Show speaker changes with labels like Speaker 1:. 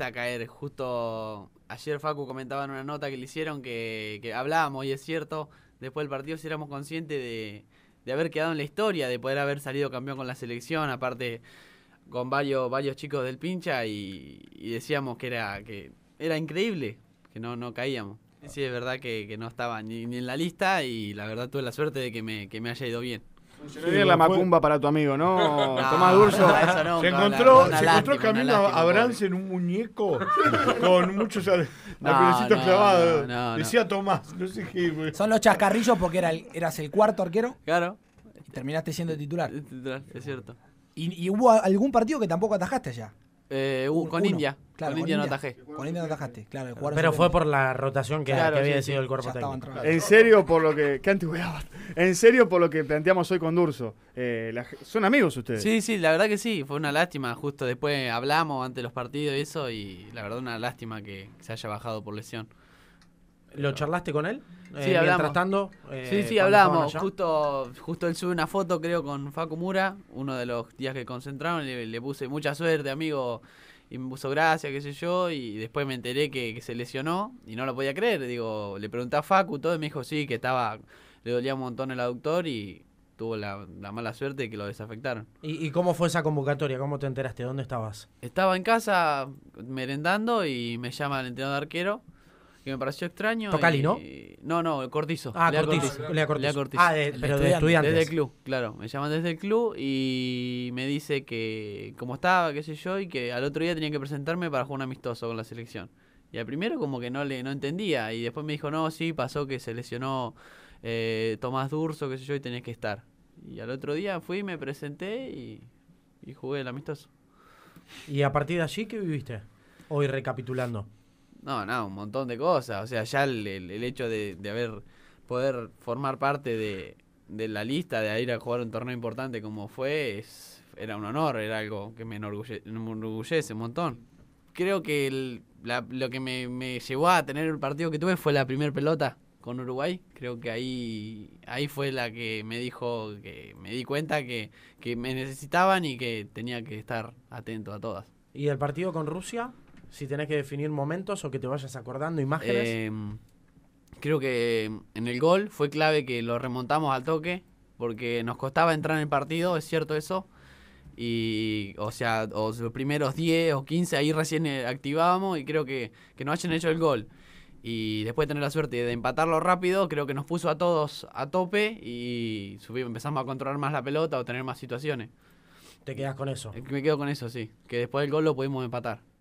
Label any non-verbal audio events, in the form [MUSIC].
Speaker 1: a caer. Justo ayer Facu comentaba en una nota que le hicieron que, hablábamos, y es cierto, después del partido si éramos conscientes de, haber quedado en la historia, de poder haber salido campeón con la selección, aparte con varios, varios chicos del pincha y, decíamos que era, que era increíble, que no, no caíamos. Sí, es verdad que, no estaba ni, ni, en la lista y la verdad tuve la suerte de que me, que me haya ido bien. Tenía la macumba para tu amigo, ¿no? [LAUGHS] Tomás Durso. se encontró, se camino a en un muñeco con muchos alpinecitos no, clavados. Decía Tomás, no sé qué. güey. Son los chascarrillos porque eras el cuarto arquero. Claro. Y terminaste siendo titular. Titular, es cierto.
Speaker 2: Y, y hubo algún partido que tampoco atajaste allá. Eh, uh, con, India. con, India. no atajé. Con India no atajaste, claro. Pero fue por la rotación que, había el cuerpo
Speaker 1: En serio, por lo que. En serio, por lo que planteamos hoy con Durso. Eh, ¿Son amigos ustedes? Sí, sí, la verdad que sí. Fue una lástima. Justo después hablamos ante los partidos y eso. Y la verdad, una lástima que se haya bajado por lesión. ¿Lo charlaste con él? sí, eh, hablamos. sí, eh, sí, hablamos. Justo, justo él sube una foto, creo, con Facu Mura, uno de los días que concentraron. Le, puse mucha suerte, amigo, y me puso gracias, qué sé yo. Y después me enteré que, se lesionó y no lo podía creer. Digo, le pregunté a Facu todo y me dijo, sí, que estaba, le dolía un montón el aductor y tuvo la, mala suerte de que lo desafectaron. ¿Y,
Speaker 2: cómo fue esa convocatoria? ¿Cómo te enteraste? ¿Dónde estabas?
Speaker 1: Estaba en casa merendando y me llama el entrenador arquero que me pareció extraño. Tocali, ¿no? no, no, Cortizo. Ah, Cortizo. Lea Ah, pero de estudiantes. Desde el club, claro. Me llaman desde el club y me dice que Como estaba, qué sé yo, y que al otro día tenía que presentarme para jugar un amistoso con la selección. Y al primero como que no le no entendía y después me dijo, no, sí, pasó que se lesionó eh, Tomás Durso, qué sé yo, y tenés que estar. Y al otro día fui, me presenté y jugué el amistoso.
Speaker 2: ¿Y a partir de allí qué viviste? Hoy recapitulando.
Speaker 1: No, no, un montón de cosas. O sea, ya el, el, hecho de, de, haber poder formar parte de, la lista, de ir a jugar un torneo importante como fue, es, era un honor, era algo que me enorgullece, un montón. Creo que lo que me, me, llevó a tener el partido que tuve fue la primera pelota con Uruguay. Creo que ahí, ahí fue la que me dijo, que me di cuenta que, que me necesitaban y que tenía que estar atento a todas.
Speaker 2: ¿Y el partido con Rusia? Si tenés que definir momentos o que te vayas acordando imágenes.
Speaker 1: Em, creo que en el gol fue clave que lo remontamos al toque porque nos costaba entrar en el partido, es cierto eso. Y, o sea, los primeros 10 o 15 ahí recién eh, activábamos y creo que, que nos hayan hecho el gol. Y después de tener la suerte de empatarlo rápido, creo que nos puso a todos a tope y empezamos a controlar más la pelota o tener más situaciones.
Speaker 2: ¿Te quedas con eso?
Speaker 1: Eh, me quedo con eso, sí. Que después del gol lo pudimos empatar.